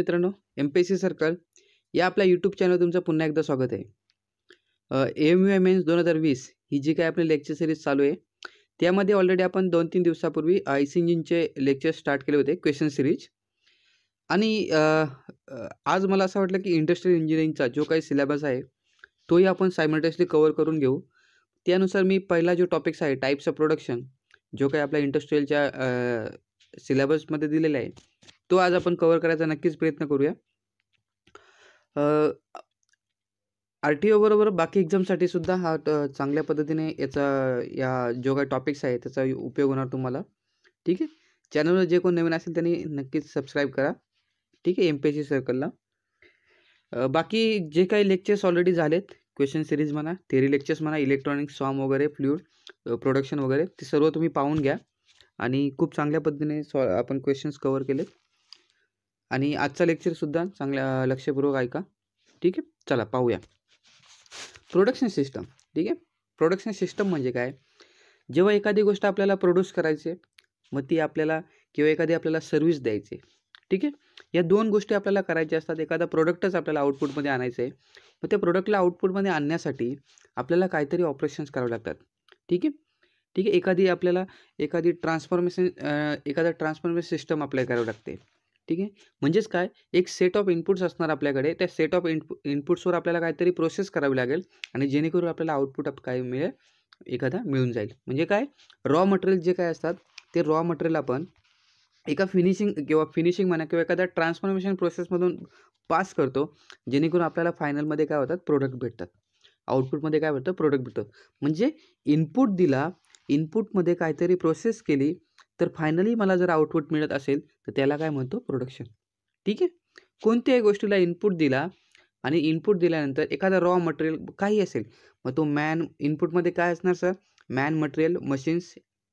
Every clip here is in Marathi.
मित्रांनो M P S C circle या आपल्या यूट्यूब चॅनल तुमचं पुन्हा एकदा स्वागत आहे एम यू एम एन्स दोन हजार वीस ही जी काय आपली लेक्चर सिरीज चालू आहे त्यामध्ये ऑलरेडी आपण दोन तीन दिवसापूर्वी आय सी इंजिनचे लेक्चर स्टार्ट केले होते क्वेश्चन सिरीज आणि आज मला असं वाटलं की इंडस्ट्रियल इंजिनिअरिंगचा जो काही सिलेबस आहे तोही आपण सायमल्टेसली कवर करून घेऊ त्यानुसार मी पहिला जो टॉपिक्स आहे टाईप्स ऑफ प्रोडक्शन जो काही आपल्या इंडस्ट्रियलच्या सिलेबसमध्ये दिलेला आहे तो आज आपण कवर करायचा नक्कीच प्रयत्न करूया आर टी ओबरोबर बाकी एक्झामसाठी सुद्धा हा चांगल्या पद्धतीने याचा या जो काही टॉपिक्स आहे त्याचा उपयोग होणार तुम्हाला ठीक आहे चॅनलवर जे कोण नवीन असेल त्यांनी नक्कीच सबस्क्राईब करा ठीक आहे एम पी एस सी सर्कलला बाकी जे काही लेक्चर्स ऑलरेडी झालेत क्वेश्चन सिरीज म्हणा थेरी लेक्चर्स म्हणा इलेक्ट्रॉनिक्स फॉर्म वगैरे फ्ल्युड प्रोडक्शन वगैरे ते सर्व तुम्ही पाहून घ्या आणि खूप चांगल्या पद्धतीने सॉ आपण क्वेश्चन्स कवर केलेत आणि आजचा लेक्चरसुद्धा चांगल्या लक्षपूर्वक ऐका ठीक आहे चला पाहूया प्रोडक्शन सिस्टम ठीक आहे प्रोडक्शन सिस्टम म्हणजे काय जेव्हा एखादी गोष्ट आपल्याला प्रोड्यूस करायची मग ती आपल्याला किंवा एखादी आपल्याला सर्व्हिस द्यायची ठीक आहे या दोन गोष्टी आपल्याला करायच्या असतात एखादा प्रोडक्टच आपल्याला आउटपुटमध्ये आणायचं आहे मग त्या प्रोडक्टला आउटपुटमध्ये आणण्यासाठी आपल्याला काहीतरी ऑपरेशन्स करावे लागतात ठीक आहे ठीक आहे एखादी आपल्याला एखादी ट्रान्सफॉर्मेशन एखादा ट्रान्सफॉर्मेशन सिस्टम अप्लाय करावी लागते ठीक आहे म्हणजेच काय एक सेट ऑफ इनपुट्स असणार आपल्याकडे त्या सेट ऑफ इनपु इनपुट्सवर आपल्याला काहीतरी प्रोसेस करावी लागेल आणि जेणेकरून आपल्याला आउटपुट आप काय मिळेल एखादा मिळून जाईल म्हणजे काय रॉ मटेरियल जे काय असतात ते रॉ मटेरियल आपण एका फिनिशिंग किंवा फिनिशिंग म्हणा किंवा एखाद्या ट्रान्सफॉर्मेशन प्रोसेसमधून पास करतो जेणेकरून आपल्याला फायनलमध्ये काय होतात प्रोडक्ट भेटतात आउटपुटमध्ये काय भेटतं प्रोडक्ट भेटतो म्हणजे इनपुट दिला इनपुटमध्ये काहीतरी प्रोसेस केली तर फायनली मला जर आउटपुट मिळत असेल तर त्याला काय म्हणतो प्रोडक्शन ठीक आहे कोणत्याही गोष्टीला इनपुट दिला आणि इनपुट दिल्यानंतर एखादा रॉ मटेरियल काही असेल मग तो मॅन इनपुटमध्ये काय असणार सर मॅन मटेरियल मशीन्स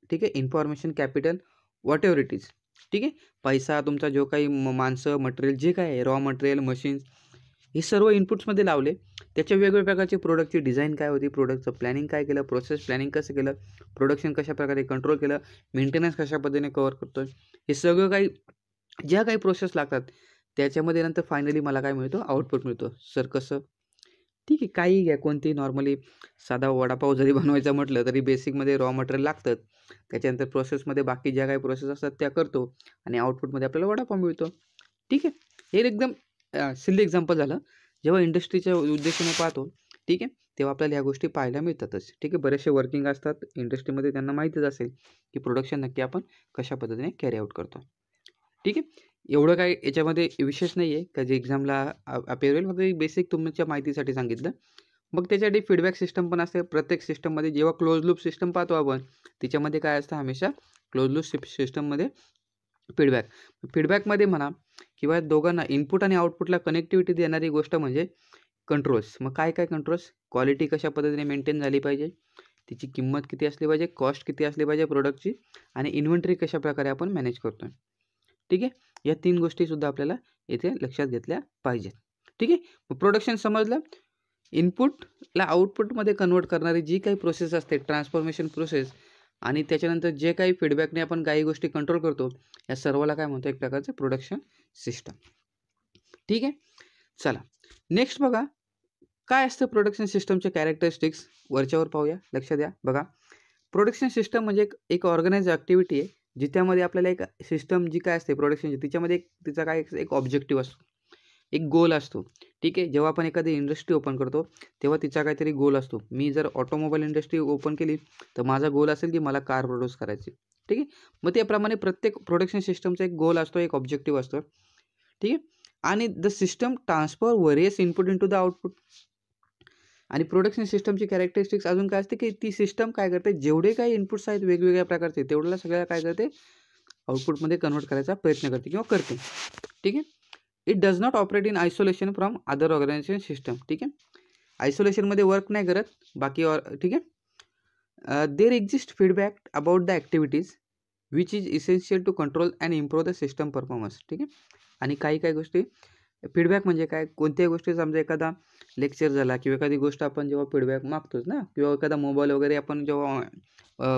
ठीक आहे information capital whatever it is ठीक आहे पैसा तुमचा जो काही माणसं मटेरियल जे काय आहे रॉ मटेरियल मशीन्स हे सर्व इनपुट्समध्ये लावले त्याच्या वेगवेगळ्या प्रकारचे प्रोडक्टची डिझाईन काय होती प्रोडक्टचं प्लॅनिंग काय केलं प्रोसेस प्लॅनिंग कसं केलं प्रोडक्शन कशाप्रकारे कंट्रोल केलं मेंटेनन्स कशा पद्धतीने कवर करतो हे सगळं काही ज्या काही प्रोसेस लागतात त्याच्यामध्ये नंतर फायनली मला काय मिळतो आउटपुट मिळतो सर कसं ठीक आहे काही घ्या कोणती नॉर्मली साधा वडापाव जरी बनवायचा म्हटलं तरी बेसिकमध्ये रॉ मटेरियल लागतात त्याच्यानंतर प्रोसेसमध्ये बाकी ज्या काही प्रोसेस असतात त्या करतो आणि आउटपुटमध्ये आपल्याला वडापाव मिळतो ठीक आहे हे एकदम सिल्ली एक्झाम्पल झालं जेव्हा इंडस्ट्रीच्या उद्देशाने पाहतो ठीक आहे तेव्हा आपल्याला ह्या गोष्टी पाहायला मिळतातच ठीक आहे बरेचसे वर्किंग असतात इंडस्ट्रीमध्ये त्यांना माहितीच असेल की प्रोडक्शन नक्की आपण कशा पद्धतीने कॅरी आउट करतो ठीक आहे एवढं काय याच्यामध्ये विशेष नाही आहे का जे एक्झामला होईल फक्त बेसिक तुमच्या माहितीसाठी सांगितलं मग त्याच्यासाठी फीडबॅक सिस्टम पण असते प्रत्येक सिस्टममध्ये जेव्हा क्लोज लूप सिस्टम पाहतो आपण तिच्यामध्ये काय असतं हमेशा क्लोज लूप सिस्टममध्ये फीडबॅक फीडबॅकमध्ये म्हणा किंवा दोघांना इनपुट आणि आउटपुटला कनेक्टिव्हिटी देणारी गोष्ट म्हणजे कंट्रोल्स मग काय काय कंट्रोल्स क्वालिटी कशा पद्धतीने मेंटेन झाली पाहिजे तिची किंमत किती असली पाहिजे कॉस्ट किती असली पाहिजे प्रोडक्टची आणि इन्व्हेंटरी कशा प्रकारे आपण मॅनेज करतो ठीक आहे या तीन गोष्टीसुद्धा आपल्याला येथे लक्षात घेतल्या पाहिजेत ठीक आहे मग प्रोडक्शन समजलं इनपुटला आउटपुटमध्ये कन्वर्ट करणारी जी काही प्रोसेस असते ट्रान्सफॉर्मेशन प्रोसेस आणि त्याच्यानंतर जे काही फीडबॅकने आपण काही गोष्टी कंट्रोल करतो या सर्वाला काय म्हणतो एक प्रकारचं प्रोडक्शन सिस्टम ठीक आहे चला नेक्स्ट बघा काय असतं प्रोडक्शन सिस्टमचे कॅरेक्टरिस्टिक्स वरच्यावर पाहूया लक्ष द्या बघा प्रोडक्शन सिस्टम म्हणजे एक एक ऑर्गनाइज ॲक्टिव्हिटी आहे जिच्यामध्ये आपल्याला एक सिस्टम जी काय असते प्रोडक्शनची तिच्यामध्ये एक तिचा काय एक ऑब्जेक्टिव्ह असतो एक गोल असतो ठीक आहे जेव्हा आपण एखादी इंडस्ट्री ओपन करतो तेव्हा तिचा काहीतरी गोल असतो मी जर ऑटोमोबाईल इंडस्ट्री ओपन केली तर माझा गोल असेल की मला कार प्रोड्यूस करायची ठीक आहे मग त्याप्रमाणे प्रत्येक प्रोडक्शन सिस्टमचा एक गोल असतो एक ऑब्जेक्टिव्ह असतो ठीक आहे आणि the system transfer various input into the output आणि प्रोडक्शन सिस्टमची कॅरेक्टरिस्टिक्स अजून काय असते की ती सिस्टम काय करते जेवढे काही इनपुट्स आहेत वेगवेगळ्या प्रकारचे तेवढ्याला सगळ्या काय करते आउटपुटमध्ये कन्वर्ट करायचा प्रयत्न करते किंवा करते ठीक आहे it does not operate in isolation from other organization system ठीक आहे आयसोलेशनमध्ये वर्क नाही करत बाकी ऑर ठीक आहे there exist feedback about the activities which is essential to control and improve the system performance ठीक आहे आणि काही काही गोष्टी फीडबॅक म्हणजे काय कोणत्याही गोष्टीचा समजा एखादा लेक्चर झाला किंवा एखादी गोष्ट आपण जेव्हा फीडबॅक मागतोच ना किंवा एखादा मोबाईल वगैरे आपण जेव्हा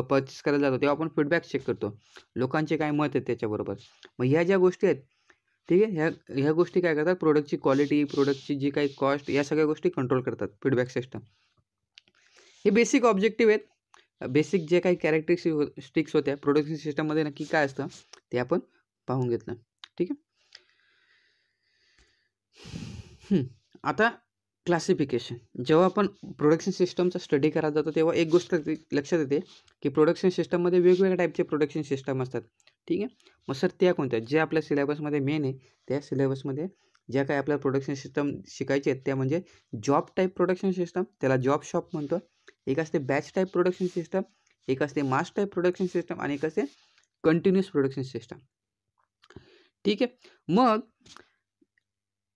परचेस uh, करायला जातो तेव्हा आपण फीडबॅक चेक करतो लोकांचे काय मत आहेत त्याच्याबरोबर मग ह्या ज्या गोष्टी आहेत ठीक आहे ह्या ह्या गोष्टी काय करतात प्रोडक्टची क्वालिटी प्रोडक्टची जी काही कॉस्ट या सगळ्या गोष्टी कंट्रोल करतात फीडबॅक सिस्टम हे बेसिक ऑब्जेक्टिव्ह आहेत बेसिक जे काही कॅरेक्टरिस्टिक्स हो, होत्या प्रोडक्शन सिस्टममध्ये नक्की काय असतं ते आपण पाहून घेतलं ठीक आहे आता क्लासिफिकेशन जेव्हा आपण प्रोडक्शन सिस्टमचा स्टडी करायला जातो तेव्हा एक गोष्ट लक्षात येते की प्रोडक्शन सिस्टममध्ये वेगवेगळ्या टाईपचे प्रोडक्शन सिस्टम असतात ठीक आहे मग सर त्या कोणत्या जे आपल्या सिलेबसमध्ये मेन आहे त्या सिलेबसमध्ये ज्या काही आपल्या प्रोडक्शन सिस्टम शिकायचे आहेत त्या म्हणजे जॉब टाईप प्रोडक्शन सिस्टम त्याला जॉब शॉप म्हणतो एक असते बॅच टाईप प्रोडक्शन सिस्टम एक असते मास टाईप प्रोडक्शन सिस्टम आणि एक असते कंटिन्युअस प्रोडक्शन सिस्टम ठीक आहे मग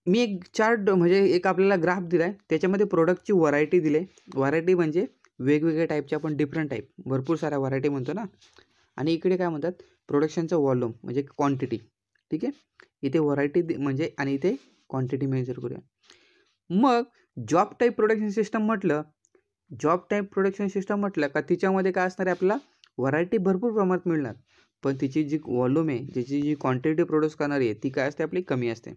मी एक चार्ट म्हणजे एक आपल्याला ग्राफ दिला आहे त्याच्यामध्ये प्रोडक्टची व्हरायटी दिली आहे व्हरायटी म्हणजे वेगवेगळ्या टाईपच्या आपण डिफरंट टाईप भरपूर साऱ्या व्हरायटी म्हणतो ना आणि इकडे काय म्हणतात प्रोडक्शनचं वॉल्यूम म्हणजे क्वांटिटी ठीक आहे इथे व्हरायटी म्हणजे आणि इथे क्वांटिटी मेजर करूया मग जॉब टाईप प्रोडक्शन सिस्टम म्हटलं जॉब टाईप प्रोडक्शन सिस्टम म्हटलं का तिच्यामध्ये काय असणार आहे आपल्याला व्हरायटी भरपूर प्रमाणात मिळणार पण तिची जी वॉल्यूम आहे तिची जी क्वांटिटी प्रोड्यूस करणारी आहे ती काय असते आपली कमी असते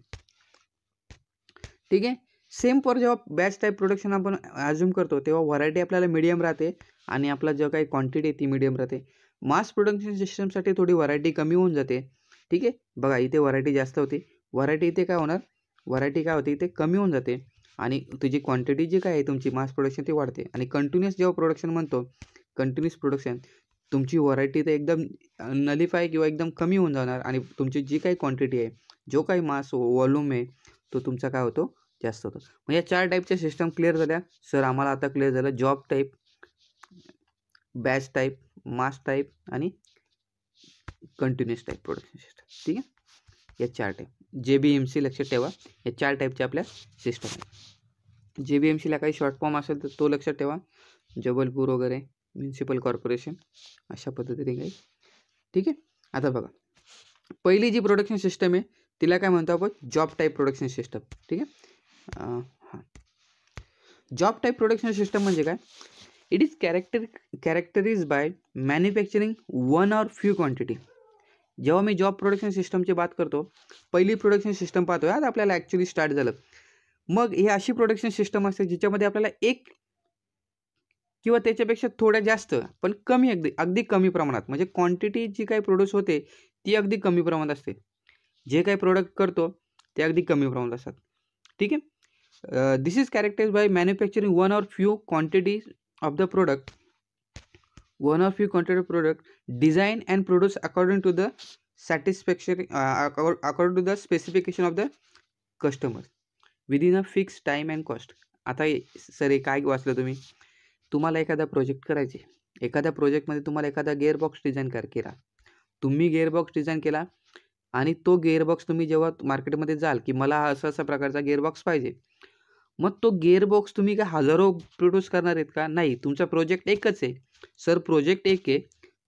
ठीक आहे सेम फॉर जेव्हा बॅच टाईप प्रोडक्शन आपण अज्युम करतो तेव्हा व्हरायटी आपल्याला मिडियम राहते आणि आपला जो काही क्वांटिटी आहे ती मिडियम राहते मास प्रोडक्शन सिस्टमसाठी थोडी व्हरायटी कमी होऊन जाते ठीक आहे बघा इथे व्हरायटी जास्त होते व्हरायटी इथे काय होणार व्हरायटी काय होते इथे कमी होऊन जाते आणि तुझी क्वांटिटी जी काय आहे तुमची मास प्रोडक्शन ती वाढते आणि कंटिन्युअस जेव्हा प्रोडक्शन म्हणतो कंटिन्युअस प्रोडक्शन तुमची व्हरायटी तर एकदम नलिफाय किंवा एकदम कमी होऊन जाणार आणि तुमची जी काही क्वांटिटी आहे जो काही मास वॉल्यूम आहे तो तुमचा काय होतो जास्त होतो मग या चार टाईपच्या सिस्टम क्लिअर झाल्या सर आम्हाला आता क्लिअर झालं job type batch type mass type आणि कंटिन्युअस टाईप प्रोडक्शन सिस्टम ठीक आहे या चार टाईप जे बी एम सी लक्षात ठेवा या चार टाईपच्या आपल्या सिस्टम आहे जे बी एम सीला काही शॉर्ट फॉर्म असेल तर तो लक्षात ठेवा जबलपूर वगैरे म्युन्सिपल कॉर्पोरेशन अशा पद्धतीने काही ठीक आहे आता बघा पहिली जी प्रोडक्शन सिस्टम आहे तिला काय म्हणतो आपण जॉब टाईप प्रोडक्शन सिस्टम ठीक आहे हां जॉब टाईप प्रोडक्शन सिस्टम म्हणजे काय it is character characterized by manufacturing one or few quantity जेव्हा मी जॉब प्रोडक्शन सिस्टमची बात करतो पहिली प्रोडक्शन सिस्टम पाहतो यात आपल्याला ॲक्च्युली स्टार्ट झालं मग हे अशी प्रोडक्शन सिस्टम असते ज्याच्यामध्ये आपल्याला एक किंवा त्याच्यापेक्षा थोड्या जास्त पण कमी अगदी अगदी कमी प्रमाणात म्हणजे क्वांटिटी जी काही प्रोड्यूस होते ती अगदी कमी प्रमाणात असते जे काही प्रोडक्ट करतो ते अगदी कमी प्रमाणात असतात ठीक आहे this is characters by manufacturing one or few quantity of the product one of you contracted product design and produce according to the satisfaction uh, according to the specification of the customer within a fix time and cost आता सर हे काय वाचलं तुम्ही तुम्हाला एखादा प्रोजेक्ट करायचे एखाद्या प्रोजेक्टमध्ये तुम्हाला एखादा गेअरबॉक्स डिझाईन कर केला तुम्ही गेअरबॉक्स डिझाईन केला आणि तो गेअरबॉक्स तुम्ही जेव्हा मार्केटमध्ये जाल की मला हा असा असा प्रकारचा गेअरबॉक्स पाहिजे मग तो गेअरबॉक्स तुम्ही काय हजारो प्रोड्यूस करणार आहेत का नाही तुमचा प्रोजेक्ट एकच आहे सर प्रोजेक्ट एक आहे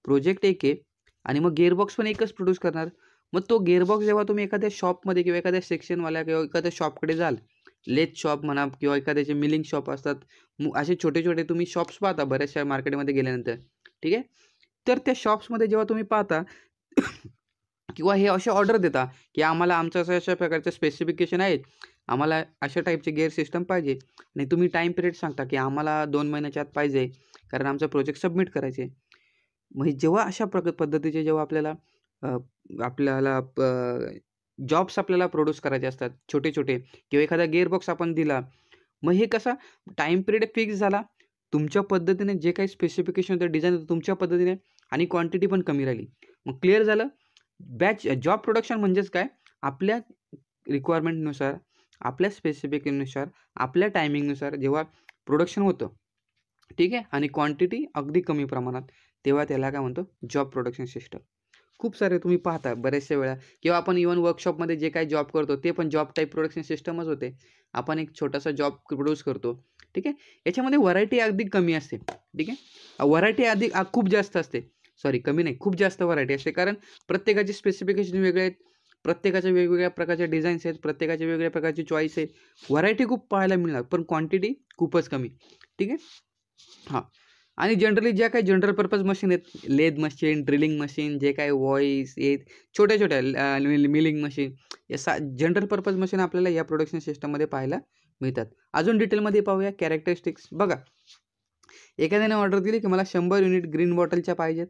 प्रोजेक्ट एक आहे आणि मग गेअरबॉक्स पण एकच प्रोड्यूस करणार मग तो गेअरबॉक्स जेव्हा तुम्ही एखाद्या शॉपमध्ये किंवा एखाद्या सेक्शनवाल्या किंवा एखाद्या शॉपकडे जाल लेथ शॉप म्हणा किंवा एखाद्याचे मिलिंग शॉप असतात असे छोटे छोटे तुम्ही शॉप्स पाहता बऱ्याचशा मार्केटमध्ये गेल्यानंतर ठीक आहे तर त्या शॉप्समध्ये जेव्हा तुम्ही पाहता किंवा हे असे ऑर्डर देता की आम्हाला आमच्या अशा अशा प्रकारचे स्पेसिफिकेशन आहेत आम्हाला अशा टाईपचे गेअर सिस्टम पाहिजे आणि तुम्ही टाईम पिरियड सांगता की आम्हाला दोन महिन्याच्या आत पाहिजे कारण आमचा प्रोजेक्ट सबमिट करायचे म्हणजे जेव्हा अशा प्रक पद्धतीचे जेव्हा आपल्याला आपल्याला जॉब्स आपल्याला प्रोड्यूस करायचे असतात छोटे छोटे किंवा एखादा बॉक्स आपण दिला मग हे कसा टाईम पिरियड फिक्स झाला तुमच्या पद्धतीने जे काही स्पेसिफिकेशन होतं डिझाईन होतं तुमच्या पद्धतीने आणि क्वांटिटी पण कमी राहिली मग क्लिअर झालं बॅच जॉब प्रोडक्शन म्हणजेच काय आपल्या रिक्वायरमेंटनुसार आपल्या स्पेसिफिकेनुसार आपल्या टायमिंगनुसार जेव्हा प्रोडक्शन होतं ठीक आहे आणि क्वांटिटी अगदी कमी प्रमाणात तेव्हा त्याला काय म्हणतो जॉब प्रोडक्शन सिस्टम खूप सारे तुम्ही पाहता बऱ्याचशा वेळा किंवा आपण इवन वर्कशॉपमध्ये जे काही जॉब करतो ते पण जॉब टाईप प्रोडक्शन सिस्टमच होते आपण एक छोटासा जॉब प्रोड्यूस करतो ठीक आहे याच्यामध्ये व्हरायटी अगदी कमी असते ठीक आहे व्हरायटी अधिक खूप जास्त असते सॉरी कमी नाही खूप जास्त व्हरायटी असते कारण प्रत्येकाचे स्पेसिफिकेशन वेगळे आहेत प्रत्येकाच्या वेगवेगळ्या प्रकारच्या डिझाईन्स आहेत प्रत्येकाच्या वेगवेगळ्या प्रकारची चॉईस आहे व्हरायटी खूप पाहायला मिळणार पण क्वांटिटी खूपच कमी ठीक आहे हां आणि जनरली ज्या काही जनरल पर्पज मशीन आहेत लेद मशीन ड्रिलिंग मशीन जे काय वॉईस येत छोट्या छोट्या मिलिंग मशीन या सा जनरल पर्पज मशीन आपल्याला या प्रोडक्शन सिस्टममध्ये पाहायला मिळतात अजून डिटेलमध्ये पाहूया कॅरेक्टरिस्टिक्स बघा एखाद्याने ऑर्डर दिली की मला शंभर युनिट ग्रीन बॉटलच्या पाहिजेत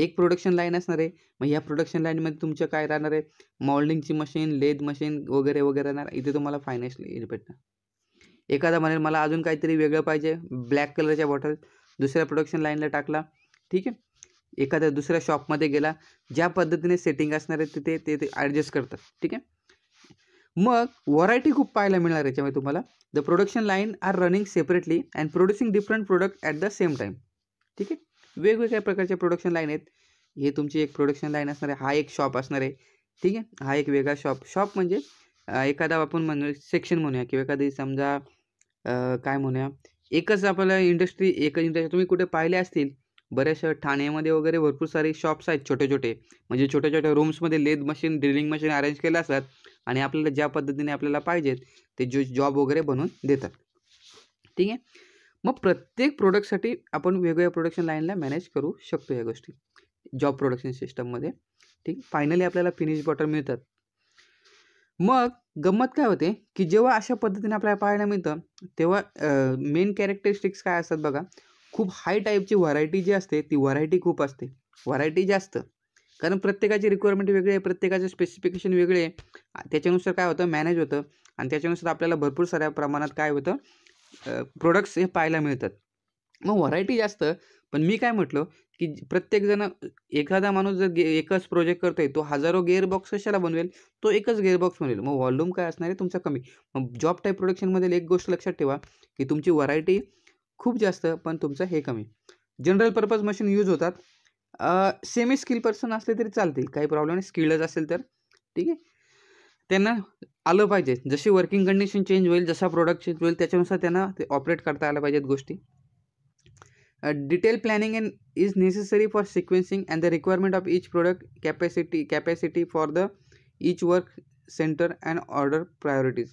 एक प्रोडक्शन लाईन असणार आहे मग या प्रोडक्शन लाईनमध्ये तुमचं काय राहणार आहे मॉल्डिंगची मशीन लेद मशीन वगैरे वगैरे राहणार इथे तुम्हाला फायनान्शियल एड भेटणार एखादा म्हणेल मला अजून काहीतरी वेगळं पाहिजे ब्लॅक कलरच्या बॉटल दुसऱ्या प्रोडक्शन लाईनला टाकला ठीक आहे एखाद्या दुसऱ्या शॉपमध्ये गेला ज्या पद्धतीने सेटिंग असणार आहे तिथे ते ते ॲडजस्ट करतात ठीक आहे मग व्हरायटी खूप पाहायला मिळणार याच्यामध्ये तुम्हाला the production line are running separately and producing different product at the same time ठीक आहे वेगवेगळ्या प्रकारचे प्रोडक्शन लाईन आहेत हे तुमची एक प्रोडक्शन लाईन असणार आहे हा एक शॉप असणार आहे ठीक आहे हा एक वेगळा शॉप शॉप म्हणजे एखादा आपण म्हणू सेक्शन म्हणूया किंवा एखादी समजा काय म्हणूया एकच आपल्याला इंडस्ट्री एकच इंडस्ट्री तुम्ही कुठे पाहिले असतील बऱ्याचशा ठाण्यामध्ये वगैरे भरपूर सारे शॉप्स आहेत छोटे छोटे म्हणजे छोट्या छोट्या रूम्समध्ये lathe machine drilling machine arrange केल्या असतात आणि आपल्याला ज्या पद्धतीने आपल्याला पाहिजेत ते जो जॉब वगैरे बनवून देतात ठीक आहे मग प्रत्येक प्रोडक्टसाठी आपण वेगवेगळ्या प्रोडक्शन लाईनला मॅनेज करू शकतो या गोष्टी जॉब प्रोडक्शन सिस्टममध्ये ठीक फायनली आपल्याला फिनिश बॉटर मिळतात मग गंमत काय होते की जेव्हा अशा पद्धतीने आपल्याला पाहायला मिळतं तेव्हा मेन कॅरेक्टरिस्टिक्स काय असतात बघा खूप हाय टाईपची व्हरायटी जी असते ती व्हरायटी खूप असते व्हरायटी जास्त कारण प्रत्येकाची रिक्वायरमेंट वेगळी आहे प्रत्येकाचे स्पेसिफिकेशन वेगळे आहे त्याच्यानुसार काय होतं मॅनेज होतं आणि त्याच्यानुसार आपल्याला भरपूर साऱ्या प्रमाणात काय होतं प्रोडक्ट्स हे पाहायला मिळतात मग व्हरायटी जास्त पण मी काय म्हटलो की प्रत्येकजण एखादा माणूस जर गे एकच प्रोजेक्ट करतोय तो हजारो गेअरबॉक्स कशाला बनवेल तो एकच गेअरबॉक्स बनवेल मग व्हॉल्यूम काय असणार आहे तुमचा कमी मग जॉब टाईप प्रोडक्शनमधील एक गोष्ट लक्षात ठेवा की तुमची व्हरायटी खूप जास्त पण तुमचं हे कमी जनरल पर्पज मशीन यूज होतात सेमी स्किल पर्सन असले तरी चालतील काही प्रॉब्लेम नाही स्किलच असेल तर ठीक आहे त्यांना आलं पाहिजे जशी वर्किंग कंडिशन चेंज होईल जसा प्रोडक्ट चेंज होईल त्याच्यानुसार त्यांना ते ऑपरेट करता आलं पाहिजेत गोष्टी detail planning and is necessary for sequencing and the requirement of each product capacity capacity for the each work center and order priorities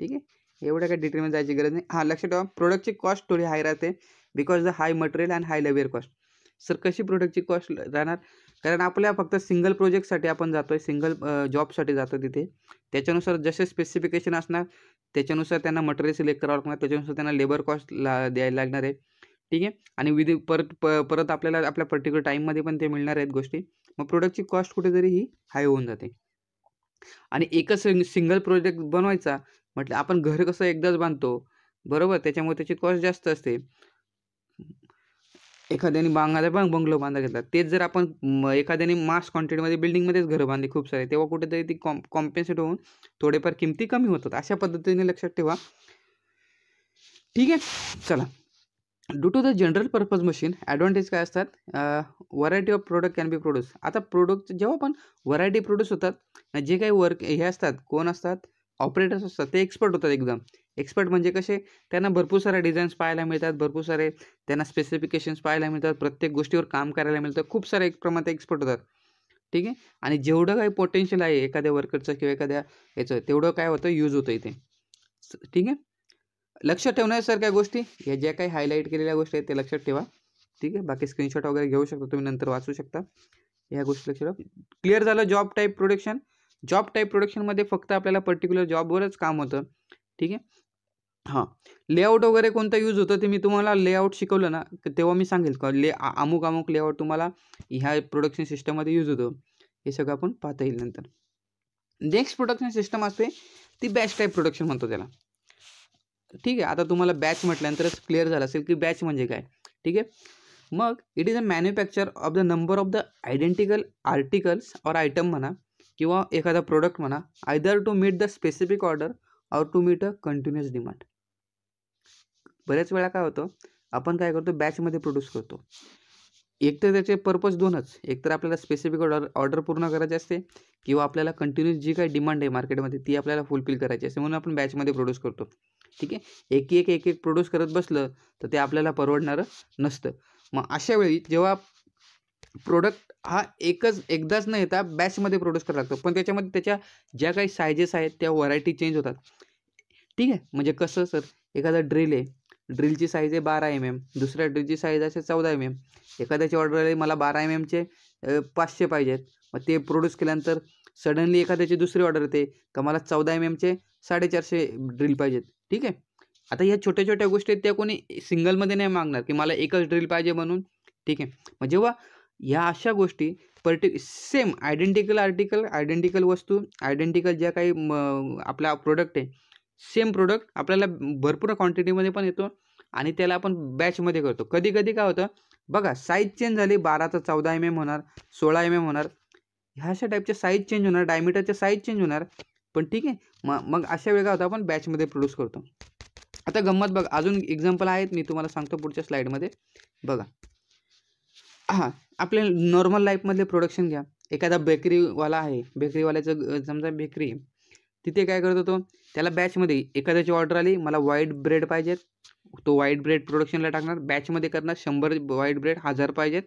ठीक आहे एवढ्या काही डिटेलमध्ये जायची गरज नाही हां लक्षात ठेवा प्रोडक्टची कॉस्ट थोडी हाय राहते because the high material and high labour cost sir कशी प्रोडक्टची कॉस्ट राहणार कारण आपल्या फक्त सिंगल प्रोजेक्टसाठी आपण जातो आहे सिंगल जॉबसाठी जातो तिथे त्याच्यानुसार जसे स्पेसिफिकेशन असणार त्याच्यानुसार त्यांना मटेरियल सिलेक्ट करावं लागणार त्याच्यानुसार त्यांना लेबर कॉस्ट ला द्यायला लागणार आहे ठीक आहे आणि विधी परत परत आपल्याला आपल्या पर्टिक्युलर टाईममध्ये पण ते मिळणार आहेत गोष्टी मग प्रोडक्टची कॉस्ट कुठेतरी ही हाय होऊन जाते आणि एकच सिंगल प्रोजेक्ट बनवायचा म्हटलं आपण घर कसं एकदाच बांधतो बरोबर त्याच्यामुळे त्याची कॉस्ट जास्त असते एखाद्याने बांगाला पण बंगलो बांधा घेतला तेच जर आपण एखाद्याने मास क्वांटिटीमध्ये बिल्डिंगमध्येच घरं बांधली खूप सारे तेव्हा कुठेतरी ती कॉम कॉम्पेन्सेट होऊन थोडेफार किमती कमी होतात अशा पद्धतीने लक्षात ठेवा ठीक आहे चला due to the general purpose machine advantage काय असतात variety of product can be produce आता प्रोडक्ट जेव्हा पण व्हरायटी प्रोड्यूस होतात जे काही वर्क हे असतात कोण असतात ऑपरेटर्स असतात ते एक्सपर्ट होतात एकदम एक्सपर्ट म्हणजे कसे त्यांना भरपूर सारे डिझाईन्स पाहायला मिळतात भरपूर सारे त्यांना स्पेसिफिकेशन्स पाहायला मिळतात प्रत्येक गोष्टीवर काम करायला मिळतं खूप सारे एक प्रमाणात एक्सपर्ट होतात ठीक आहे आणि जेवढं काही पोटेन्शियल आहे एखाद्या वर्करचं किंवा एखाद्या याचं तेवढं काय होतं यूज होतं इथे ठीक आहे लक्षात ठेवण्यासारख्या गोष्टी ह्या ज्या काही हायलाईट केलेल्या गोष्टी आहेत त्या लक्षात ठेवा ठीक आहे बाकी स्क्रीनशॉट वगैरे घेऊ शकता तुम्ही नंतर वाचू शकता या गोष्टी लक्षात क्लिअर झालं job type production job type प्रोडक्शनमध्ये फक्त आपल्याला पर्टिक्युलर जॉबवरच काम होतं ठीक आहे हां लेआउट वगैरे कोणता यूज होतं ते मी तुम्हाला लेआउट शिकवलं ना तेव्हा मी सांगेल का ले अमुक अमुक लेआउट तुम्हाला ह्या प्रोडक्शन सिस्टममध्ये यूज होतं हे सगळं आपण पाहता येईल नंतर नेक्स्ट प्रोडक्शन सिस्टम असते ती बॅच टाईप प्रोडक्शन म्हणतो त्याला ठीक आहे आता तुम्हाला बॅच म्हटल्यानंतरच क्लिअर झालं असेल की बॅच म्हणजे काय ठीक आहे मग it is a manufacture of the number of the identical articles or item म्हणा किंवा एखादा प्रोडक्ट म्हणा either to meet the specific order or to meet a continuous demand बऱ्याच वेळा काय होतं आपण काय करतो बॅचमध्ये प्रोड्यूस करतो एक तर त्याचे पर्पज दोनच एक तर आपल्याला स्पेसिफिक ऑर्डर ऑर्डर पूर्ण करायची असते किंवा आपल्याला कंटिन्युअस जी काही डिमांड आहे मार्केटमध्ये ती आपल्याला फुलफिल करायची असते म्हणून आपण बॅचमध्ये प्रोड्यूस करतो ठीक आहे एक एक एक एक प्रोड्यूस करत बसलं तर ते आपल्याला परवडणारं नसतं मग अशा वेळी जेव्हा प्रोडक्ट हा एकच एकदाच न येता बॅचमध्ये प्रोड्यूस करावा लागतो पण त्याच्यामध्ये त्याच्या ज्या काही सायजेस आहेत त्या व्हरायटी चेंज होतात ठीक आहे म्हणजे कसं सर एखादा ड्रिल आहे ड्रिलची साईज आहे बारा एम एम दुसऱ्या ड्रिलची साईज असे चौदा एम एम एखाद्याची ऑर्डर आली मला बारा एम एमचे पाचशे पाहिजेत मग ते प्रोड्यूस केल्यानंतर सडनली एखाद्याची दुसरी ऑर्डर येते का मला चौदा एम एमचे साडेचारशे ड्रिल पाहिजेत ठीक आहे आता ह्या छोट्या छोट्या गोष्टी आहेत त्या कोणी सिंगलमध्ये नाही मागणार की मला एकच ड्रिल पाहिजे म्हणून ठीक आहे मग जेव्हा या अशा गोष्टी पर्टिक सेम आयडेंटिकल आर्टिकल आयडेंटिकल वस्तू आयडेंटिकल ज्या काही म आपला प्रोडक्ट आहे सेम प्रोडक्ट आपल्याला भरपूर क्वांटिटीमध्ये पण येतो आणि त्याला आपण बॅचमध्ये करतो कधी कधी काय होतं बघा साईज चेंज झाली बाराचा चौदा एम एम होणार सोळा एम एम होणार ह्या अशा टाईपच्या साईज चेंज होणार डायमीटरचे साईज चेंज होणार पण ठीक आहे मग मग अशा वेगळा होता आपण बॅचमध्ये प्रोड्यूस करतो आता गंमत बघा अजून एक्झाम्पल आहेत मी तुम्हाला सांगतो पुढच्या स्लाईडमध्ये बघा हां आपल्या नॉर्मल लाईफमधले प्रोडक्शन घ्या एखादा बेकरीवाला आहे बेकरीवाल्याचं समजा बेकरी तिथे काय करतो तो त्याला बॅचमध्ये एखाद्याची ऑर्डर आली मला व्हाईट ब्रेड पाहिजेत तो व्हाईट ब्रेड प्रोडक्शनला टाकणार बॅचमध्ये करणार शंभर व्हाईट ब्रेड हजार पाहिजेत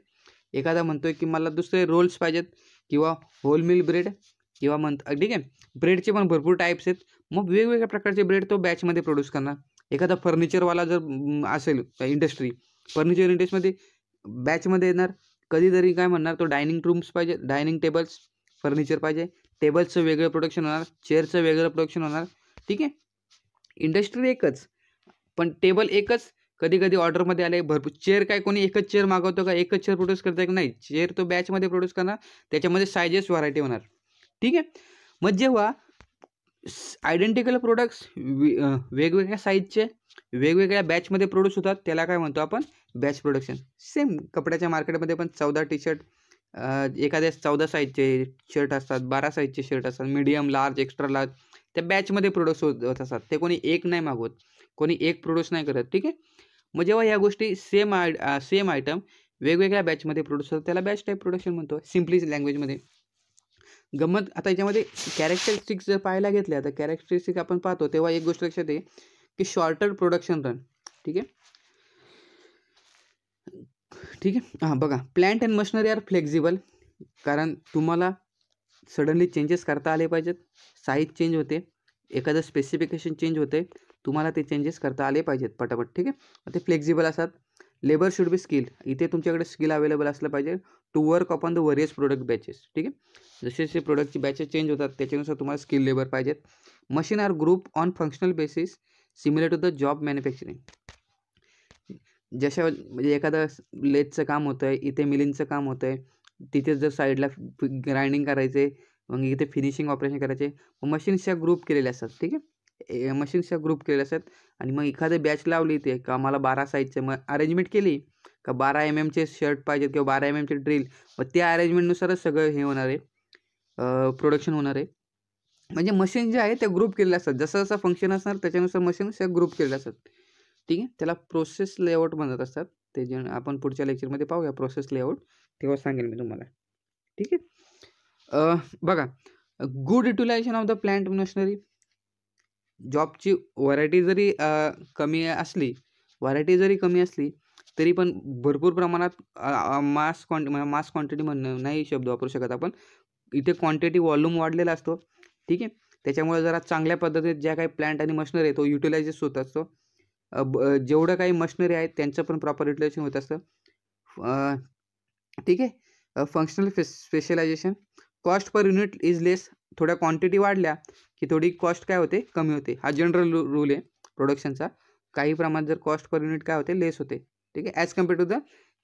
एखादा म्हणतोय की मला दुसरे रोल्स पाहिजेत किंवा होलमिल ब्रेड किंवा म्हणत ठीक आहे ब्रेडचे पण भरपूर टाईप्स आहेत मग वेगवेगळ्या प्रकारचे ब्रेड तो बॅचमध्ये प्रोड्यूस करणार एखादा फर्निचरवाला जर असेल इंडस्ट्री फर्निचर इंडस्ट्रीमध्ये बॅचमध्ये येणार कधीतरी काय म्हणणार तो डायनिंग रूम्स पाहिजे डायनिंग टेबल्स फर्निचर पाहिजे टेबल्सचं वेगळं प्रोडक्शन होणार चेअरचं वेगळं प्रोडक्शन होणार ठीक आहे इंडस्ट्री एकच पण टेबल एकच कधी कधी ऑर्डरमध्ये आले भरपूर चेअर काय कोणी एकच चेअर मागवतो का एकच चेअर प्रोड्यूस करतो की नाही चेअर तो बॅचमध्ये प्रोड्यूस करणार त्याच्यामध्ये सायजेस व्हरायटी होणार ठीक आहे मग जेव्हा आयडेंटिकल प्रोडक्ट्स वेगवेगळ्या साईजचे वेगवेगळ्या बॅचमध्ये प्रोड्यूस होतात त्याला काय म्हणतो आपण बॅच प्रोडक्शन सेम कपड्याच्या मार्केटमध्ये पण चौदा टी शर्ट एखाद्या चौदा साईजचे शर्ट असतात बारा साईजचे शर्ट असतात मीडियम लार्ज एक्स्ट्रा लार्ज त्या बॅचमध्ये प्रोड्यूस होत असतात ते कोणी एक नाही मागवत कोणी एक प्रोड्यूस नाही करत ठीक आहे मग जेव्हा या गोष्टी सेम आय सेम आयटम वेगवेगळ्या बॅचमध्ये प्रोड्यूस होतात त्याला बॅच टाईप प्रोडक्शन म्हणतो सिम्पली लँग्वेजमध्ये गंमत आता याच्यामध्ये कॅरेक्टरिस्टिक्स जर पाहायला घेतल्या तर कॅरेक्टरिस्टिक आपण पाहतो तेव्हा एक गोष्ट लक्षात येईल की शॉर्टर प्रोडक्शन रन ठीक आहे ठीक आहे हां बघा plant and machinery are flexible कारण तुम्हाला सडनली चेंजेस करता आले पाहिजेत साईज चेंज होते एखादं स्पेसिफिकेशन चेंज होते तुम्हाला ते चेंजेस करता आले पाहिजेत पटापट ठीक आहे ते फ्लेक्झिबल असतात लेबर शुड बी स्किल इथे तुमच्याकडे स्किल अवेलेबल असलं पाहिजे to work upon the various product batches ठीक आहे जसे जसे प्रोडक्टचे बॅचेस चेंज होतात त्याच्यानुसार तुम्हाला स्किल लेबर पाहिजेत machine are group on functional basis similar to the job manufacturing जशा म्हणजे एखादं लेथचं काम होतं आहे इथे मिलिंगचं काम होतं आहे तिथे जर साईडला ग्राइंडिंग करायचे मग इथे फिनिशिंग ऑपरेशन करायचे मशीन्सच्या ग्रुप केलेल्या असतात ठीक आहे मशीन्सच्या ग्रुप केलेल्या असतात आणि मग एखादं बॅच लावली ते का आम्हाला बारा साईजचे मग अरेंजमेंट केली का बारा एम एमचे शर्ट पाहिजेत किंवा बारा एम एमचे ड्रिल मग त्या अरेंजमेंटनुसारच सगळं हे होणार आहे प्रोडक्शन होणार आहे म्हणजे मशीन जे आहे ते ग्रुप केलेले असतात जसं जसं फंक्शन असणार त्याच्यानुसार मशीन्स ग्रुप केलेले असतात ठीक आहे त्याला प्रोसेस लेआउट म्हणत असतात ते जे आपण पुढच्या लेक्चरमध्ये पाहूया प्रोसेस लेआउट तेव्हा सांगेन मी तुम्हाला ठीक आहे बघा good utilization of the plant machinery जॉबची व्हरायटी जरी कमी असली व्हरायटी जरी कमी असली तरी पण भरपूर प्रमाणात मास क्वांटि मास क्वांटिटी म्हण नाही शब्द वापरू शकत आपण इथे क्वांटिटी व्हॉल्यूम वाढलेला असतो ठीक आहे त्याच्यामुळे जरा चांगल्या पद्धतीत ज्या काही प्लॅन्ट आणि मशनरी आहे तो युटिलायजेस होत असतो ब जेवढं काही मशनरी आहेत त्यांचं पण प्रॉपर युटिलायझेशन होत असतं ठीक आहे functional specialization cost per unit is less थोड्या क्वांटिटी वाढल्या की थोडी कॉस्ट काय होते कमी होते हा जनरल रूल आहे प्रोडक्शनचा काही प्रमाणात जर कॉस्ट पर युनिट काय होते लेस होते ठीक आहे as compare to the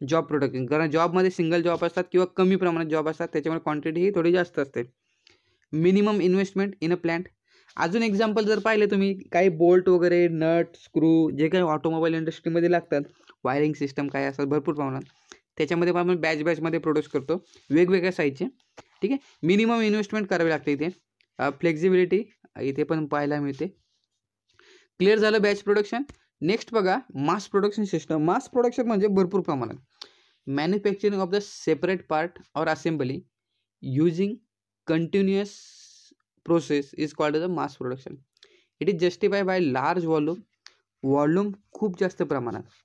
job production कारण जॉबमध्ये सिंगल जॉब असतात किंवा कमी प्रमाणात जॉब असतात त्याच्यामुळे क्वांटिटी ही थोडी जास्त असते minimum investment in a plant अजून एक्झाम्पल जर पाहिले तुम्ही काही बोल्ट वगैरे नट स्क्रू जे काही ऑटोमोबाईल इंडस्ट्रीमध्ये लागतात वायरिंग सिस्टम काय असतात भरपूर प्रमाणात त्याच्यामध्ये पण आपण बॅच बॅचमध्ये प्रोड्यूस करतो वेगवेगळ्या साईजचे ठीक आहे मिनिमम इन्व्हेस्टमेंट करावी लागते इथे फ्लेक्झिबिलिटी इथे पण पाहायला मिळते क्लिअर झालं बॅच प्रोडक्शन नेक्स्ट बघा mass production system mass production म्हणजे भरपूर प्रमाणात manufacturing of the separate part or assembly using continuous process is called as mass production it is is by large volume volume खूप जास्त प्रमाणात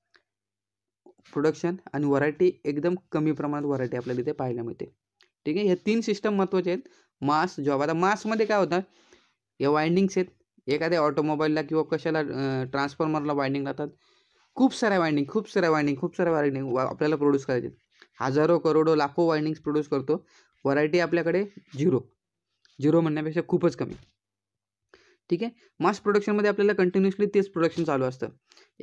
प्रोडक्शन आणि व्हरायटी एकदम कमी प्रमाणात व्हरायटी आपल्याला इथे पाहायला मिळते ठीक आहे हे तीन सिस्टम महत्त्वाचे आहेत मास जॉब आता मासमध्ये काय होतं हे वाइंडिंग्स आहेत एखाद्या ऑटोमोबाईलला किंवा कशाला ट्रान्सफॉर्मरला वाइंडिंग लागतात खूप साऱ्या वाइंडिंग खूप साऱ्या वाइंडिंग खूप साऱ्या वाइंडिंग आपल्याला प्रोड्यूस करायचे हजारो करोडो लाखो वाइंडिंग्स प्रोड्यूस करतो व्हरायटी आपल्याकडे झिरो झिरो म्हणण्यापेक्षा खूपच कमी ठीक आहे मास प्रोडक्शनमध्ये आपल्याला कंटिन्युअसली तेच प्रोडक्शन चालू असतं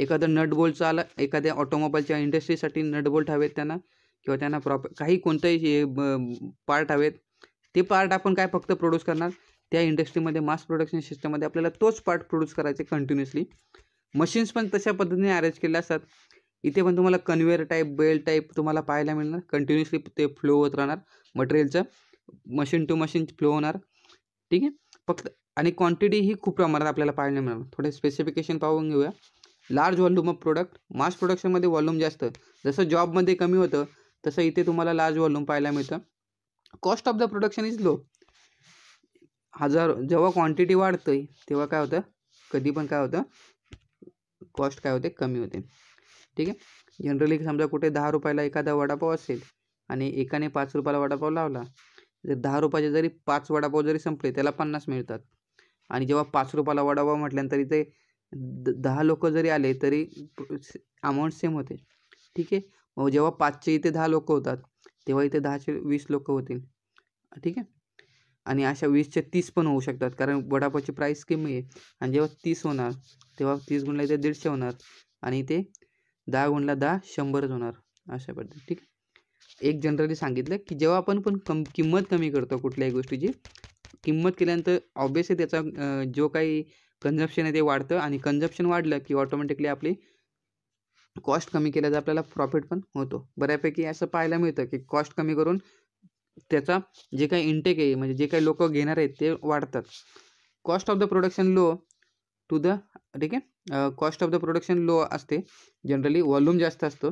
एखादं बोल्टचं आलं एखाद्या ऑटोमोबाईलच्या इंडस्ट्रीसाठी बोल्ट हवेत त्यांना किंवा त्यांना प्रॉप काही कोणतेही पार्ट हवेत ते पार्ट आपण काय फक्त प्रोड्यूस करणार त्या इंडस्ट्रीमध्ये मास प्रोडक्शन सिस्टममध्ये आपल्याला तोच पार्ट प्रोड्यूस करायचे कंटिन्युअसली मशीन्स पण तशा पद्धतीने अरेंज केल्या असतात इथे पण तुम्हाला कन्व्हेअर टाईप बेल्ट टाईप तुम्हाला पाहायला मिळणार कंटिन्युअसली ते फ्लो होत राहणार मटेरियलचं मशीन टू मशीन फ्लो होणार ठीक आहे फक्त आणि क्वांटिटी ही खूप प्रमाणात आपल्याला पाहायला मिळणार थोडे स्पेसिफिकेशन पाहून घेऊया large volume of product mass प्रोडक्शनमध्ये व्हॉल्यूम जास्त जसं जॉबमध्ये कमी होतं तसं इथे तुम्हाला लार्ज व्हॉल्यूम पाहायला मिळतं cost of the production is low हजार जेव्हा क्वांटिटी वाढते तेव्हा काय होतं कधी पण काय होतं कॉस्ट काय होते कमी होते ठीक आहे जनरली समजा कुठे दहा रुपयाला एखादा वडापाव असेल आणि एकाने पाच रुपयाला वडापाव लावला दहा रुपयाचे जरी पाच वडापाव जरी संपले त्याला पन्नास मिळतात आणि जेव्हा पाच रुपयाला वडापाव म्हटल्यानंतर तरी द दहा लोक जरी आले तरी अमाऊंट सेम होते ठीक आहे मग जेव्हा पाचशे इथे दहा लोक होतात तेव्हा इथे दहाशे वीस लोक होतील ठीक आहे आणि अशा वीसचे तीस पण होऊ शकतात कारण वडापावची प्राईस कमी आहे आणि जेव्हा तीस होणार तेव्हा तीस गुणला इथे दीडशे होणार आणि इथे दहा गुणला दहा शंभरच होणार अशा पद्धती ठीक आहे एक जनरली सांगितलं की जेव्हा आपण पण कम किंमत कमी करतो कुठल्याही गोष्टीची किंमत केल्यानंतर ऑब्वियसली त्याचा जो काही कन्झप्शन आहे ते वाढतं आणि कन्झप्शन वाढलं की ऑटोमॅटिकली आपली कॉस्ट कमी केल्याचा आपल्याला प्रॉफिट पण होतो बऱ्यापैकी असं पाहायला मिळतं की कॉस्ट कमी करून त्याचा जे काही इंटेक आहे म्हणजे जे काही लोक घेणार आहेत ते वाढतात cost of the production low to the ठीक आहे cost of the production low असते जनरली व्हॉल्यूम जास्त असतो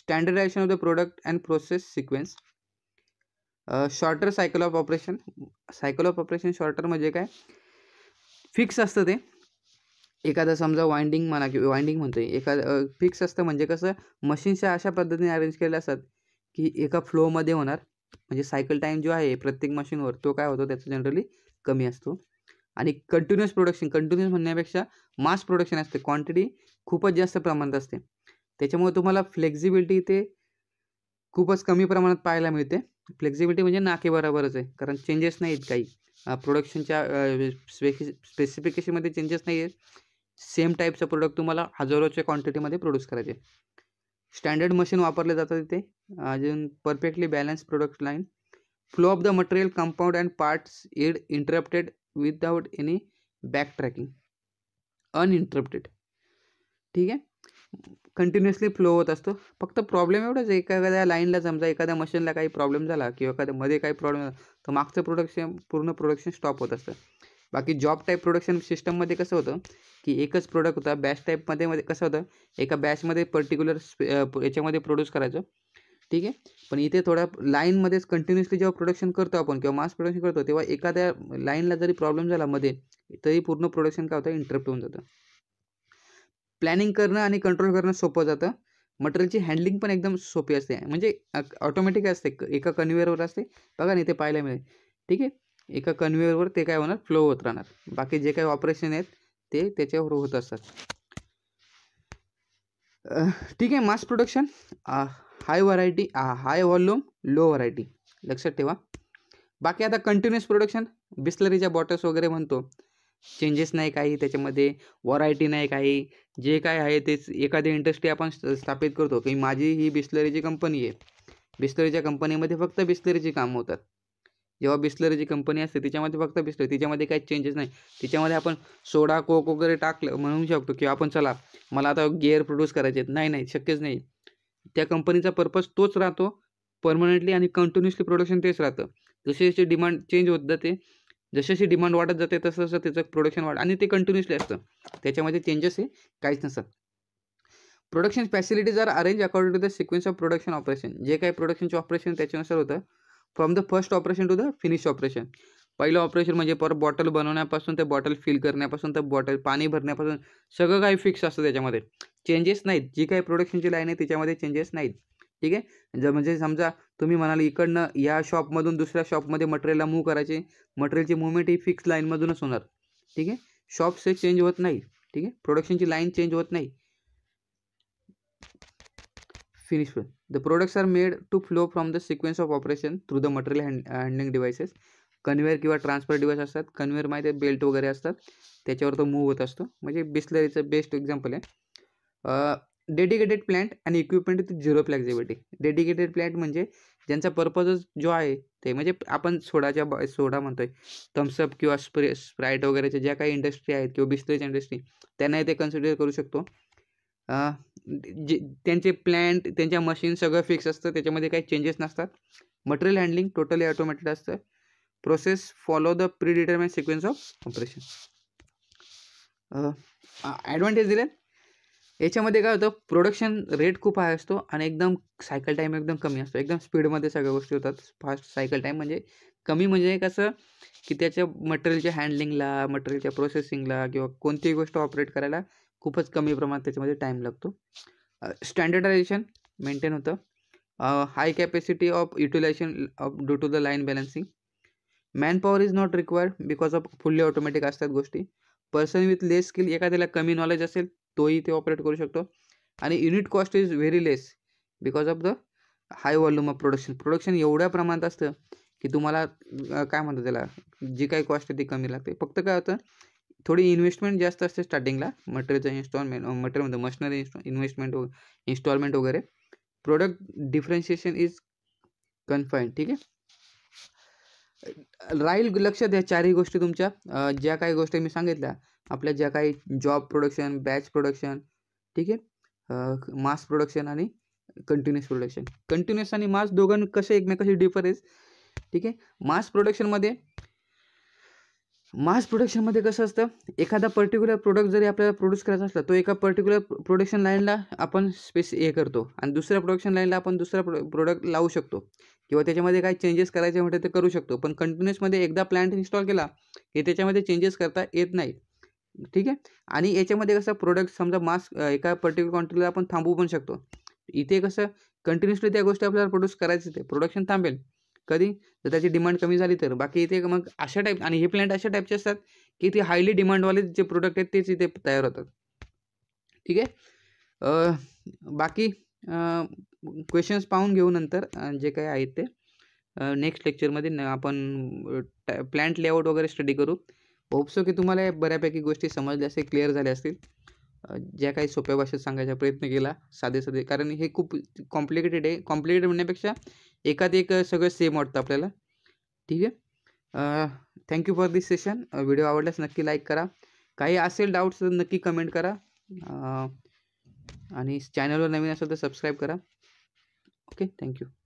standardization of the product and process sequence shorter cycle of operation cycle of operation shorter म्हणजे काय फिक्स असतं ते एखादा समजा वाइंडिंग म्हणा की वाइंडिंग म्हणतो एखादं फिक्स असतं म्हणजे कसं मशीनच्या अशा पद्धतीने अरेंज केलेल्या असतात की एका फ्लोमध्ये होणार म्हणजे सायकल टाईम जो आहे प्रत्येक मशीनवर तो काय होतो त्याचा जनरली कमी असतो आणि कंटिन्युअस प्रोडक्शन कंटिन्युअस म्हणण्यापेक्षा मास प्रोडक्शन असते क्वांटिटी खूपच जास्त प्रमाणात असते त्याच्यामुळे तुम्हाला फ्लेक्झिबिलिटी ते खूपच कमी प्रमाणात पाहायला मिळते फ्लेक्झिबिलिटी म्हणजे नाके आहे कारण चेंजेस नाही आहेत काही प्रोडक्शनच्या स्पेसि स्पेसिफिकेशनमध्ये चेंजेस नाही आहेत सेम टाईपचं प्रोडक्ट तुम्हाला हजारोच्या क्वांटिटीमध्ये प्रोड्यूस करायचे स्टँडर्ड मशीन वापरले जातात इथे अजून perfectly balance product line flow of the material compound and parts इड interrupted without any back tracking uninterrupted ठीक आहे कंटिन्युअसली फ्लो होत असतो फक्त प्रॉब्लेम एवढाच आहे एखाद्या लाईनला समजा एखाद्या मशीनला काही प्रॉब्लेम झाला किंवा एखाद्या मध्ये काही प्रॉब्लेम झाला तर मागचं प्रोडक्शन पूर्ण प्रोडक्शन स्टॉप होत असतं बाकी जॉब टाईप प्रोडक्शन सिस्टममध्ये कसं होतं की एकच प्रोडक्ट होता बॅच टाईपमध्ये मध्ये कसं होतं एका बॅचमध्ये पर्टिक्युलर याच्यामध्ये प्रोड्यूस करायचं ठीक आहे पण इथे थोड्या लाईनमध्येच कंटिन्युअसली जेव्हा प्रोडक्शन करतो आपण किंवा मास प्रोडक्शन करतो तेव्हा एखाद्या लाईनला जरी प्रॉब्लेम झाला मध्ये तरी पूर्ण प्रोडक्शन काय होतं इंटरप्ट होऊन जातं प्लॅनिंग करणं आणि कंट्रोल करणं सोपं जातं मटेरियलची हँडलिंग पण एकदम सोपी असते म्हणजे ऑटोमॅटिक असते एका कन्व्हेअरवर असते बघा नाही ते पाहायला मिळेल ठीक आहे एका कन्व्हेअरवर ते काय होणार फ्लो होत राहणार बाकी जे काही ऑपरेशन आहेत ते त्याच्यावर होत असतात ठीक आहे mass production high variety high volume low variety लक्षात ठेवा बाकी आता कंटिन्युअस प्रोडक्शन बिस्लरीच्या बॉटल्स वगैरे म्हणतो चेंजेस नाही काही त्याच्यामध्ये व्हरायटी नाही काही जे काय आहे तेच एखादी इंडस्ट्री आपण स्थापित करतो की माझी ही बिस्लरीची कंपनी आहे बिस्लरीच्या कंपनीमध्ये फक्त बिस्लरीची कामं होतात जेव्हा बिस्लरीची कंपनी असते तिच्यामध्ये फक्त बिस्लरी तिच्यामध्ये काही चेंजेस नाही तिच्यामध्ये आपण सोडा कोक वगैरे टाकलं म्हणू शकतो किंवा आपण चला मला आता गेअर प्रोड्यूस करायचे नाही नाही शक्यच नाही त्या कंपनीचा पर्पज तोच राहतो परमनंटली आणि कंटिन्युअसली प्रोडक्शन तेच राहतं जसे जसे डिमांड चेंज होत जाते जशी डिमांड वाढत जाते तसं तसं त्याचं प्रोडक्शन वाढ आणि ते कंटिन्युअसली असतं त्याच्यामध्ये चेंजेस हे काहीच नसतात production facilities are arrange according to the sequence of production operation जे काही प्रोडक्शनचे ऑपरेशन त्याच्यानुसार होतं from the first operation to the finish operation पहिलं ऑपरेशन म्हणजे पर बॉटल बनवण्यापासून ते बॉटल फिल करण्यापासून तर बॉटल पाणी भरण्यापासून सगळं काही फिक्स असतं त्याच्यामध्ये चेंजेस नाहीत जी काही प्रोडक्शनची लाईन आहे त्याच्यामध्ये चेंजेस नाहीत ठीक आहे जर म्हणजे समजा तुम्ही म्हणाल इकडनं या शॉपमधून दुसऱ्या शॉपमध्ये मटेरियलला मूव्ह करायचे मटेरियलची मुवमेंट ही फिक्स लाईनमधूनच होणार ठीक आहे शॉप्स हे चेंज होत नाही ठीक आहे प्रोडक्शनची लाईन चेंज होत नाही finish the products are made to flow from the sequence of operation through the material handling devices conveyor किंवा ट्रान्सफर डिवाइस असतात कन्व्हेअर माहिती आहे बेल्ट वगैरे असतात त्याच्यावर तो मूव्ह होत असतो म्हणजे बिस्लरीचं बेस्ट एक्झाम्पल आहे डेडिकेटेड प्लॅन्ट आणि equipment with zero flexibility dedicated plant म्हणजे ज्यांचा पर्पजच जो आहे ते म्हणजे आपण सोडाच्या सोडा म्हणतोय थम्सअप किंवा स्प्रे स्प्राईट वगैरेच्या ज्या काही इंडस्ट्री आहेत किंवा बिस्लेच्या इंडस्ट्री त्यांनाही ते कन्सिडर करू शकतो जे त्यांचे प्लॅन्ट त्यांच्या मशीन सगळं फिक्स असतं त्याच्यामध्ये काही चेंजेस नसतात मटेरियल हँडलिंग टोटली ऑटोमॅटेड असतं process follow the pre sequence of operation advantage दिले याच्यामध्ये काय होतं प्रोडक्शन रेट खूप हाय असतो आणि एकदम सायकल टाईम एकदम कमी असतो एकदम स्पीडमध्ये सगळ्या गोष्टी होतात फास्ट सायकल टाईम म्हणजे कमी म्हणजे कसं की त्याच्या मटेरियलच्या हँडलिंगला मटेरियलच्या प्रोसेसिंगला किंवा कोणतीही गोष्ट ऑपरेट करायला खूपच कमी प्रमाणात त्याच्यामध्ये टाईम लागतो स्टँडर्डायझेशन मेंटेन होतं high capacity of utilization of due to the line balancing man power is not required because of fully automatic असतात गोष्टी पर्सन विथ लेस स्किल एखाद्याला कमी नॉलेज असेल तोही इथे ऑपरेट करू शकतो आणि unit cost is very less because of the high volume of production production एवढ्या प्रमाणात असतं की तुम्हाला काय म्हणतात त्याला जी काही कॉस्ट आहे ती कमी लागते फक्त काय होतं थोडी इन्व्हेस्टमेंट जास्त असते स्टार्टिंगला मटेरियलचं इन्स्टॉलमेंट मटेरियल मशनरी इन्स्टॉ इन्व्हेस्टमेंट इन्स्टॉलमेंट वगैरे प्रोडक्ट डिफरेन्शिएशन इज कन्फाईन ठीक आहे राहील लक्षात द्या चारही गोष्टी तुमच्या ज्या काही गोष्टी मी सांगितल्या आपल्या ज्या काही जॉब प्रोडक्शन बॅच प्रोडक्शन ठीक आहे मास प्रोडक्शन आणि कंटिन्युअस प्रोडक्शन कंटिन्युअस आणि मास दोघां कसे एकमेकाशी डिफरेंस ठीक आहे मास प्रोडक्शनमध्ये मास प्रोडक्शनमध्ये कसं असतं एखादा पर्टिक्युलर प्रोडक्ट जरी आपल्याला प्रोड्यूस करायचा असला तो एका पर्टिक्युलर प्रोडक्शन लाईनला आपण स्पेस हे करतो आणि दुसऱ्या प्रोडक्शन लाईनला आपण दुसरा प्रो प्रोडक्ट लावू शकतो किंवा त्याच्यामध्ये काही चेंजेस करायचे म्हटलं तर करू शकतो पण कंटिन्युअसमध्ये एकदा प्लांट इन्स्टॉल केला की त्याच्यामध्ये चेंजेस करता येत नाहीत ठीक आहे आणि याच्यामध्ये कसं प्रोडक्ट समजा मास्क एका पर्टिक्युलर क्वांटिटीला आपण थांबवू पण शकतो इथे कसं कंटिन्युअसली त्या गोष्टी आपल्याला प्रोड्यूस करायचं ते प्रोडक्शन थांबेल कधी जर त्याची डिमांड कमी झाली तर बाकी इथे मग अशा टाईप आणि हे प्लॅन्ट अशा टाईपचे असतात की ते हायली डिमांडवाले जे प्रोडक्ट आहेत तेच इथे तयार होतात ठीक आहे बाकी क्वेश्चन्स पाहून घेऊ नंतर जे काही आहेत ते नेक्स्ट लेक्चरमध्ये आपण प्लॅन्ट लेआउट वगैरे स्टडी करू होपसो की तुम्हाला बऱ्यापैकी गोष्टी समजल्या असतील क्लिअर झाल्या असतील ज्या काही सोप्या भाषेत सांगायचा प्रयत्न केला साधे साधे कारण हे खूप कॉम्प्लिकेटेड आहे कॉम्प्लिकेटेड म्हणण्यापेक्षा एकात एक सगळं सेम वाटतं आपल्याला ठीक आहे thank you for this session video आवडल्यास नक्की लाईक करा काही असेल डाऊट्स तर नक्की कमेंट करा आणि चॅनलवर नवीन असेल तर सबस्क्राईब करा ओके थँक्यू